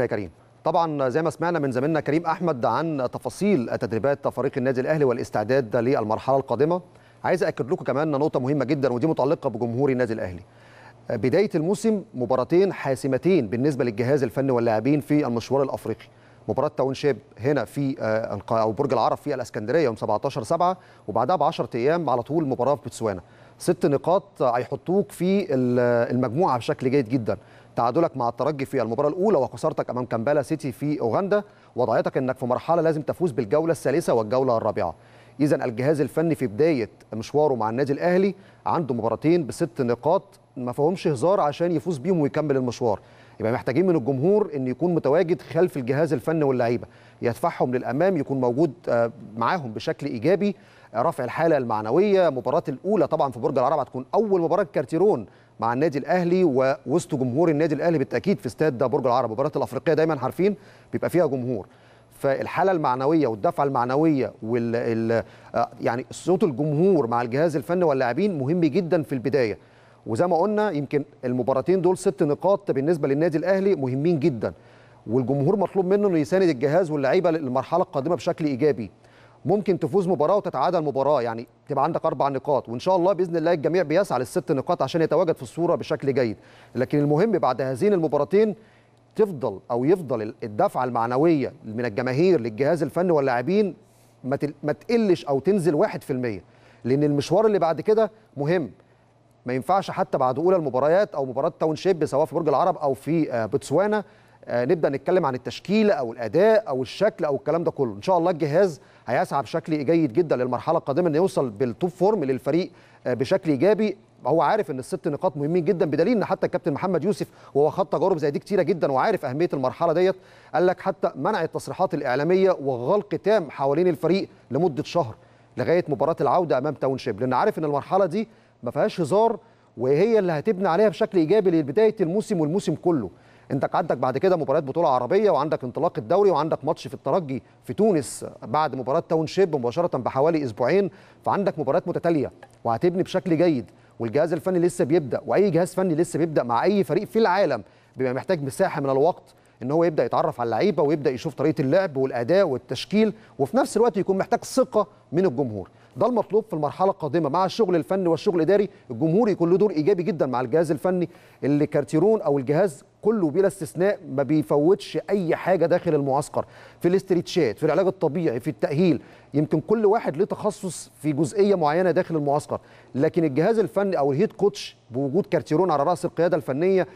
يا كريم طبعا زي ما سمعنا من زميلنا كريم احمد عن تفاصيل تدريبات فريق النادي الاهلي والاستعداد للمرحله القادمه عايز اكد لكم كمان نقطه مهمه جدا ودي متعلقه بجمهور النادي الاهلي بدايه الموسم مباراتين حاسمتين بالنسبه للجهاز الفني واللاعبين في المشوار الافريقي مباراه تاون شيب هنا في آه، او برج العرب في الاسكندريه يوم 17 7 وبعدها ب 10 ايام على طول مباراه في بوتسوانا ست نقاط هيحطوك في المجموعه بشكل جيد جدا تعادلك مع الترجي في المباراه الاولى وخسارتك امام كامبالا سيتي في اوغندا وضعتك انك في مرحله لازم تفوز بالجوله الثالثه والجوله الرابعه اذا الجهاز الفني في بدايه مشواره مع النادي الاهلي عنده مباراتين بست نقاط ما فيهمش هزار عشان يفوز بيهم ويكمل المشوار يبقى محتاجين من الجمهور ان يكون متواجد خلف الجهاز الفني واللعيبه يدفعهم للامام يكون موجود آه، معاهم بشكل ايجابي رفع الحاله المعنويه مباراه الاولى طبعا في برج العرب هتكون اول مباراه كارتيرون مع النادي الاهلي ووسط جمهور النادي الاهلي بالتاكيد في استاد برج العرب مباراه الافريقيه دايما عارفين بيبقى فيها جمهور فالحاله المعنويه والدفعه المعنويه وال آه، يعني صوت الجمهور مع الجهاز الفني واللاعبين مهم جدا في البدايه وزي ما قلنا يمكن المباراتين دول ست نقاط بالنسبه للنادي الاهلي مهمين جدا والجمهور مطلوب منه انه يساند الجهاز واللعيبه للمرحله القادمه بشكل ايجابي ممكن تفوز مباراه وتتعادل مباراه يعني تبقى عندك اربع نقاط وان شاء الله باذن الله الجميع بيسعى للست نقاط عشان يتواجد في الصوره بشكل جيد لكن المهم بعد هذين المباراتين تفضل او يفضل الدفعه المعنويه من الجماهير للجهاز الفني واللاعبين ما تقلش او تنزل 1% لان المشوار اللي بعد كده مهم ما ينفعش حتى بعد اولى المباريات او مباراه تاون شيب سواء في برج العرب او في آه، بوتسوانا آه، نبدا نتكلم عن التشكيله او الاداء او الشكل او الكلام ده كله ان شاء الله الجهاز هيسعى بشكل جيد جدا للمرحله القادمه انه يوصل بالتوب فورم للفريق آه، بشكل ايجابي هو عارف ان الست نقاط مهمين جدا بدليل ان حتى الكابتن محمد يوسف وهو خد تجارب زي دي كتيره جدا وعارف اهميه المرحله ديت قال لك حتى منع التصريحات الاعلاميه وغلق تام حوالين الفريق لمده شهر لغايه مباراه العوده امام تاون شيب لان عارف ان المرحله دي ما فيهاش هزار وهي اللي هتبني عليها بشكل ايجابي لبدايه الموسم والموسم كله انت عندك بعد كده مباريات بطوله عربيه وعندك انطلاق الدوري وعندك ماتش في الترجي في تونس بعد مباراه تاون شيب مباشره بحوالي اسبوعين فعندك مباريات متتاليه وهتبني بشكل جيد والجهاز الفني لسه بيبدا واي جهاز فني لسه بيبدا مع اي فريق في العالم بيبقى محتاج مساحه من الوقت ان هو يبدا يتعرف على اللعيبه ويبدا يشوف طريقه اللعب والاداء والتشكيل وفي نفس الوقت يكون محتاج ثقه من الجمهور ده المطلوب في المرحله القادمه مع الشغل الفني والشغل الاداري الجمهور يكون له دور ايجابي جدا مع الجهاز الفني اللي كارتيرون او الجهاز كله بلا استثناء ما بيفوتش اي حاجه داخل المعسكر في الاسترتشات في العلاج الطبيعي في التاهيل يمكن كل واحد له تخصص في جزئيه معينه داخل المعسكر لكن الجهاز الفني او الهيد كوتش بوجود كارتيرون على راس القياده الفنيه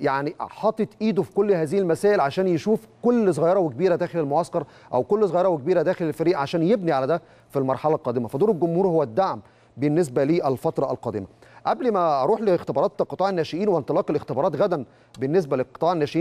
يعني حاطط ايده في كل هذه المسائل عشان يشوف كل صغيره وكبيره داخل المعسكر او كل صغيره وكبيره داخل الفريق عشان يبني على ده في المرحله القادمه فدور الجمهور هو الدعم بالنسبه للفتره القادمه قبل ما اروح لاختبارات قطاع الناشئين وانطلاق الاختبارات غدا بالنسبه لقطاع الناشئين